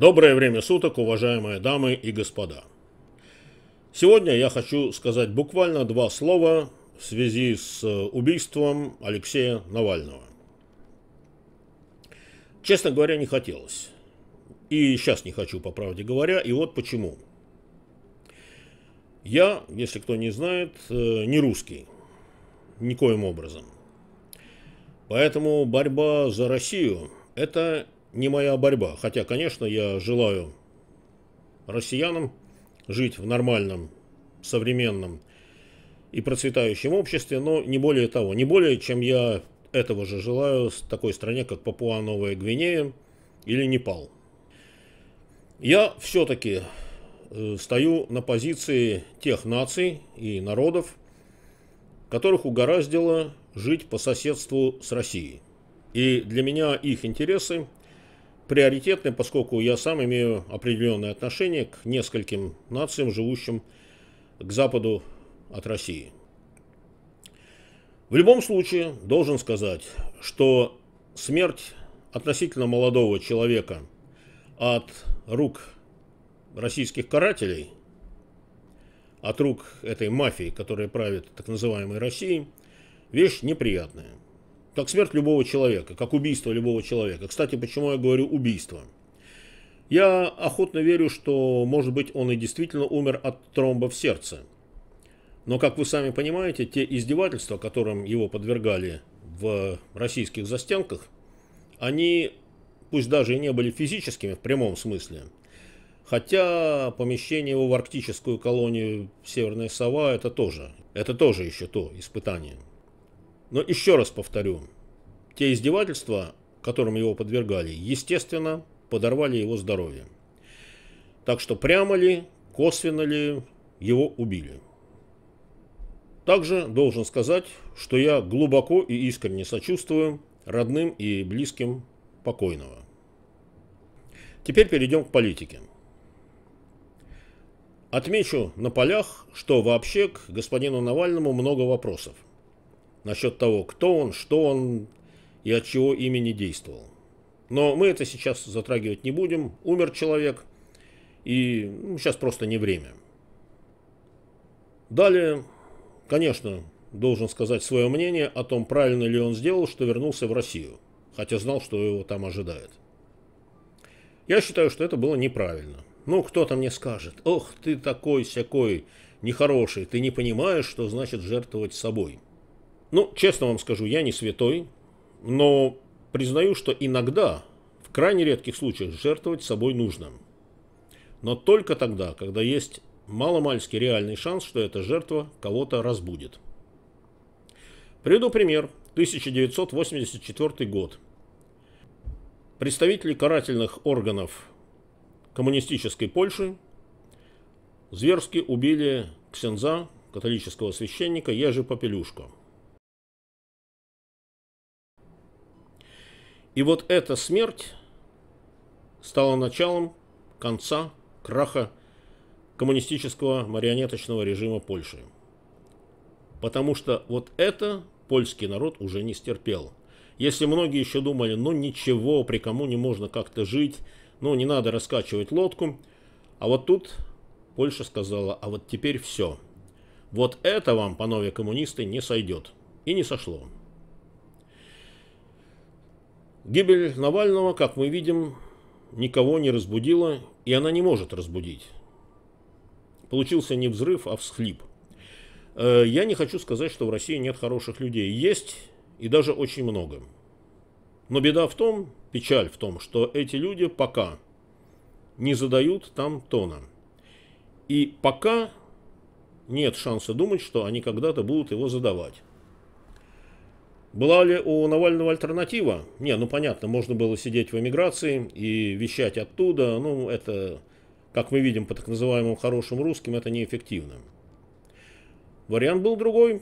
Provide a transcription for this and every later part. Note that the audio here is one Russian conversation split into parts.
Доброе время суток, уважаемые дамы и господа. Сегодня я хочу сказать буквально два слова в связи с э, убийством Алексея Навального. Честно говоря, не хотелось. И сейчас не хочу, по правде говоря, и вот почему. Я, если кто не знает, э, не русский. Никоим образом. Поэтому борьба за Россию – это не моя борьба. Хотя, конечно, я желаю россиянам жить в нормальном, современном и процветающем обществе, но не более того. Не более, чем я этого же желаю с такой стране, как Папуа-Новая Гвинея или Непал. Я все-таки э, стою на позиции тех наций и народов, которых угораздило жить по соседству с Россией. И для меня их интересы – приоритетный, поскольку я сам имею определенное отношение к нескольким нациям, живущим к западу от России. В любом случае, должен сказать, что смерть относительно молодого человека от рук российских карателей, от рук этой мафии, которая правит так называемой Россией, вещь неприятная. Как смерть любого человека, как убийство любого человека. Кстати, почему я говорю убийство? Я охотно верю, что, может быть, он и действительно умер от тромба в сердце. Но, как вы сами понимаете, те издевательства, которым его подвергали в российских застенках, они, пусть даже и не были физическими в прямом смысле, хотя помещение его в арктическую колонию Северная Сова – это тоже, это тоже еще то испытание – но еще раз повторю, те издевательства, которым его подвергали, естественно, подорвали его здоровье. Так что прямо ли, косвенно ли его убили. Также должен сказать, что я глубоко и искренне сочувствую родным и близким покойного. Теперь перейдем к политике. Отмечу на полях, что вообще к господину Навальному много вопросов – насчет того, кто он, что он и от чего имени действовал. Но мы это сейчас затрагивать не будем. Умер человек, и ну, сейчас просто не время. Далее, конечно, должен сказать свое мнение о том, правильно ли он сделал, что вернулся в Россию, хотя знал, что его там ожидает. Я считаю, что это было неправильно. Ну, кто-то мне скажет, ох, ты такой-сякой, нехороший, ты не понимаешь, что значит жертвовать собой – ну, честно вам скажу, я не святой, но признаю, что иногда, в крайне редких случаях, жертвовать собой нужно. Но только тогда, когда есть маломальский реальный шанс, что эта жертва кого-то разбудит. Приведу пример. 1984 год. Представители карательных органов коммунистической Польши зверски убили ксенза, католического священника Ежи Попелюшко – И вот эта смерть стала началом конца краха коммунистического марионеточного режима Польши. Потому что вот это польский народ уже не стерпел. Если многие еще думали, ну ничего, при кому не можно как-то жить, ну не надо раскачивать лодку, а вот тут Польша сказала, а вот теперь все. Вот это вам, панове коммунисты, не сойдет. И не сошло. Гибель Навального, как мы видим, никого не разбудила, и она не может разбудить. Получился не взрыв, а всхлип. Э, я не хочу сказать, что в России нет хороших людей. Есть и даже очень много. Но беда в том, печаль в том, что эти люди пока не задают там тона. И пока нет шанса думать, что они когда-то будут его задавать. Была ли у Навального альтернатива? Не, ну понятно, можно было сидеть в эмиграции и вещать оттуда, ну это, как мы видим по так называемым хорошим русским, это неэффективно. Вариант был другой,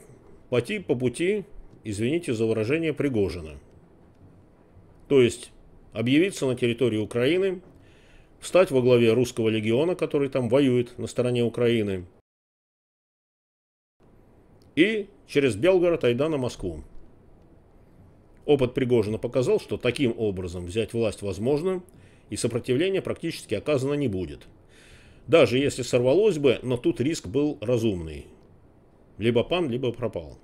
пойти по пути, извините за выражение, Пригожина. То есть объявиться на территории Украины, встать во главе русского легиона, который там воюет на стороне Украины, и через Белгород, Айда на Москву. Опыт Пригожина показал, что таким образом взять власть возможно, и сопротивления практически оказано не будет. Даже если сорвалось бы, но тут риск был разумный. Либо пан, либо пропал.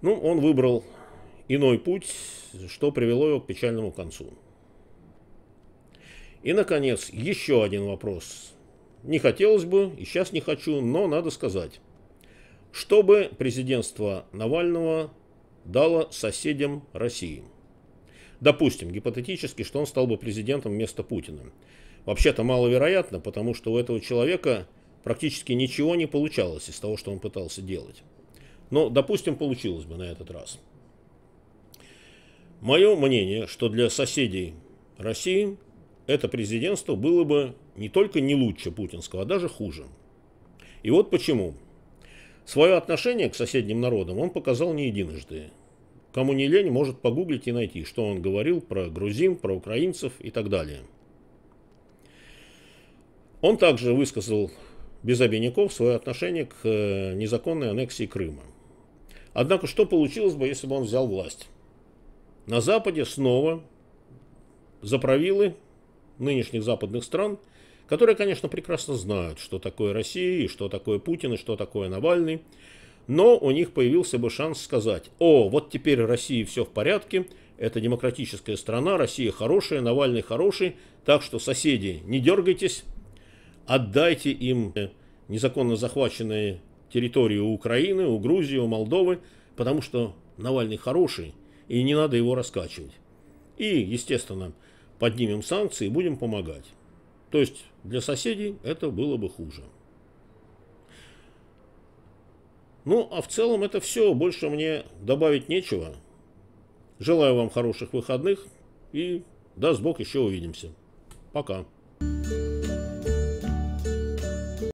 Ну, он выбрал иной путь, что привело его к печальному концу. И, наконец, еще один вопрос. Не хотелось бы, и сейчас не хочу, но надо сказать чтобы президентство Навального дало соседям России. Допустим, гипотетически, что он стал бы президентом вместо Путина. Вообще-то маловероятно, потому что у этого человека практически ничего не получалось из того, что он пытался делать. Но, допустим, получилось бы на этот раз. Мое мнение, что для соседей России это президентство было бы не только не лучше путинского, а даже хуже. И вот почему. Свое отношение к соседним народам он показал не единожды. Кому не лень, может погуглить и найти, что он говорил про грузин, про украинцев и так далее. Он также высказал без обиняков свое отношение к э, незаконной аннексии Крыма. Однако, что получилось бы, если бы он взял власть? На Западе снова за заправилы нынешних западных стран – которые, конечно, прекрасно знают, что такое Россия, и что такое Путин, и что такое Навальный, но у них появился бы шанс сказать, о, вот теперь России все в порядке, это демократическая страна, Россия хорошая, Навальный хороший, так что соседи, не дергайтесь, отдайте им э, незаконно захваченные территории у Украины, у Грузии, у Молдовы, потому что Навальный хороший, и не надо его раскачивать. И, естественно, поднимем санкции и будем помогать. То есть для соседей это было бы хуже. Ну, а в целом это все. Больше мне добавить нечего. Желаю вам хороших выходных и даст Бог еще увидимся. Пока.